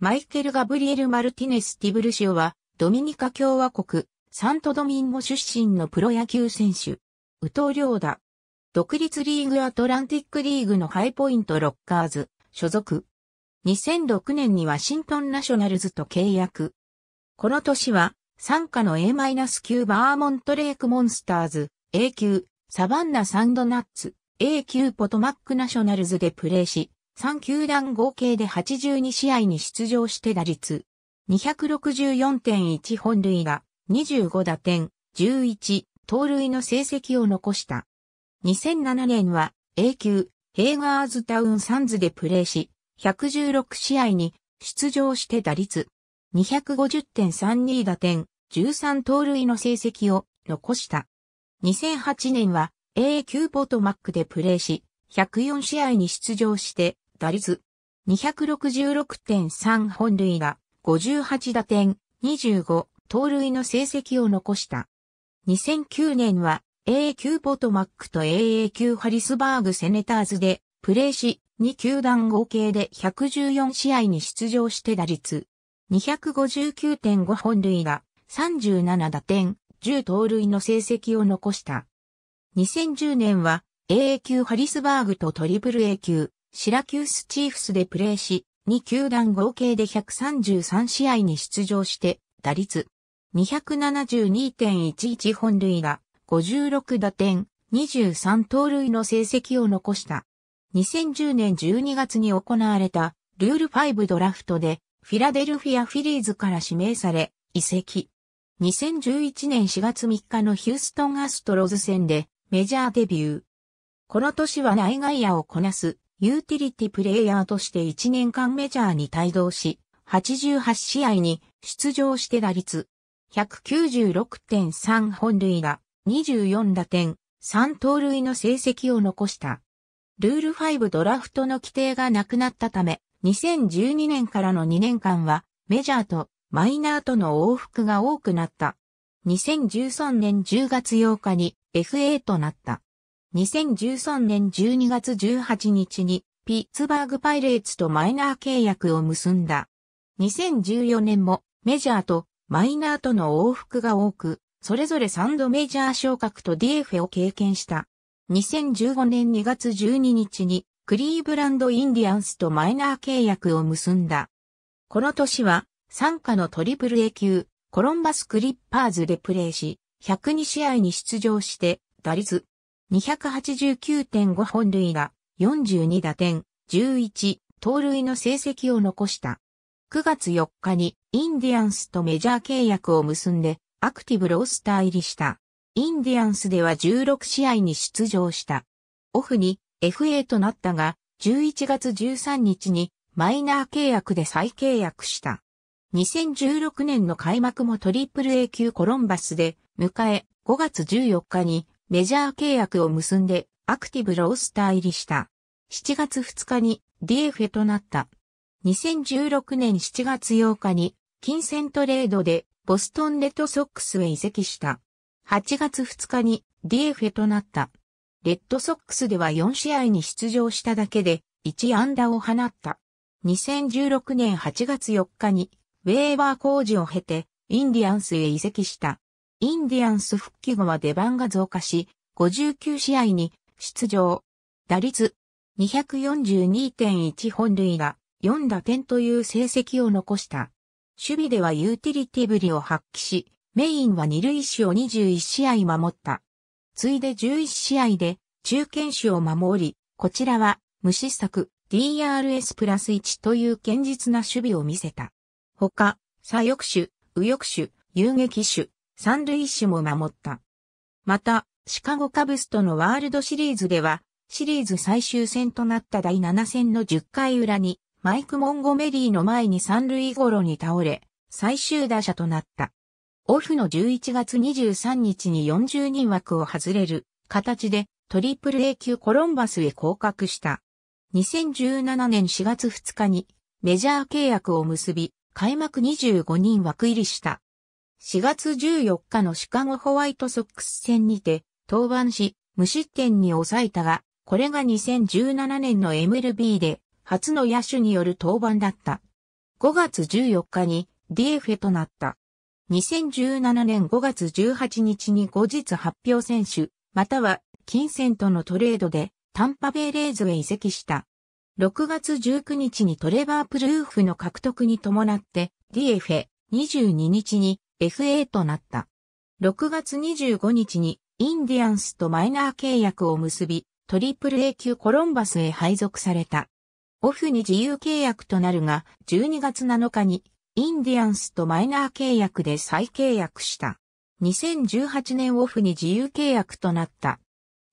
マイケル・ガブリエル・マルティネス・ティブルシオは、ドミニカ共和国、サントドミンゴ出身のプロ野球選手。宇藤良だ。独立リーグアトランティックリーグのハイポイント・ロッカーズ、所属。2006年にワシントン・ナショナルズと契約。この年は、参加の A-9 バーモントレイクモンスターズ、A 級、サバンナサンドナッツ、A 級ポトマックナショナルズでプレーし、3球団合計で82試合に出場して打率、264.1本塁打、25打点、11、盗塁の成績を残した。2007年は A 級、ヘイガーズタウンサンズでプレーし、116試合に出場して打率、250.32打点、13盗塁の成績を残した。2008年は A 級ポトマックでプレーし、104試合に出場して打率266.3本塁打、58打点、25、盗塁の成績を残した。2009年は AA 級ポトマックと AA 級ハリスバーグセネターズでプレーし、2球団合計で114試合に出場して打率259.5本塁打、37打点、10盗塁の成績を残した。2010年は AA 級ハリスバーグとトリプル A 級シラキュースチーフスでプレーし、2球団合計で133試合に出場して、打率272.11本塁打、56打点、23盗塁の成績を残した。2010年12月に行われたルール5ドラフトでフィラデルフィア・フィリーズから指名され、移籍。2011年4月3日のヒューストン・アストロズ戦でメジャーデビュー。この年は内外野をこなすユーティリティプレイヤーとして1年間メジャーに帯同し、88試合に出場して打率196.3本塁打、24打点、3盗塁の成績を残した。ルール5ドラフトの規定がなくなったため、2012年からの2年間はメジャーとマイナーとの往復が多くなった。2013年10月8日に FA となった。2013年12月18日にピッツバーグパイレーツとマイナー契約を結んだ。2014年もメジャーとマイナーとの往復が多く、それぞれ3度メジャー昇格と DF を経験した。2015年2月12日にクリーブランドインディアンスとマイナー契約を結んだ。この年は参加のトリプル A 級コロンバスクリッパーズでプレーし、102試合に出場して打率289.5本塁打、42打点、11、盗塁の成績を残した。9月4日にインディアンスとメジャー契約を結んでアクティブロースター入りした。インディアンスでは16試合に出場した。オフに FA となったが、11月13日にマイナー契約で再契約した。2016年の開幕も AAA 級コロンバスで迎え、5月14日にメジャー契約を結んでアクティブロースター入りした。7月2日に DFA となった。2016年7月8日に金銭トレードでボストンレッドソックスへ移籍した。8月2日に DFA となった。レッドソックスでは4試合に出場しただけで1安打を放った。2016年8月4日にウェーバー工事を経てインディアンスへ移籍した。インディアンス復帰後は出番が増加し、59試合に出場。打率242.1本塁打4打点という成績を残した。守備ではユーティリティぶりを発揮し、メインは二塁手を21試合守った。ついで11試合で中堅手を守り、こちらは無失策 DRS プラス1という堅実な守備を見せた。他、左翼手、右翼手、遊撃手、三塁手も守った。また、シカゴカブスとのワールドシリーズでは、シリーズ最終戦となった第7戦の10回裏に、マイク・モンゴメリーの前に三塁ゴロに倒れ、最終打者となった。オフの11月23日に40人枠を外れる形でトリプル A 級コロンバスへ降格した。2017年4月2日にメジャー契約を結び、開幕25人枠入りした。4月14日のシカゴホワイトソックス戦にて登板し、無失点に抑えたが、これが2017年の MLB で初の野手による登板だった。5月14日に DF となった。2017年5月18日に後日発表選手、または金銭とのトレードでタンパベイレーズへ移籍した。6月19日にトレバー・プルーフの獲得に伴って DF22 日に FA となった。6月25日にインディアンスとマイナー契約を結び、トリプル A 級コロンバスへ配属された。オフに自由契約となるが、12月7日にインディアンスとマイナー契約で再契約した。2018年オフに自由契約となった。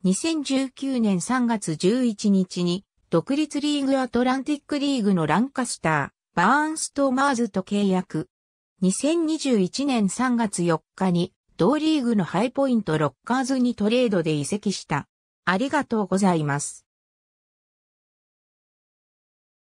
2019年3月11日に、独立リーグアトランティックリーグのランカスター、バーンストーマーズと契約。2021年3月4日に同リーグのハイポイントロッカーズにトレードで移籍した。ありがとうございます。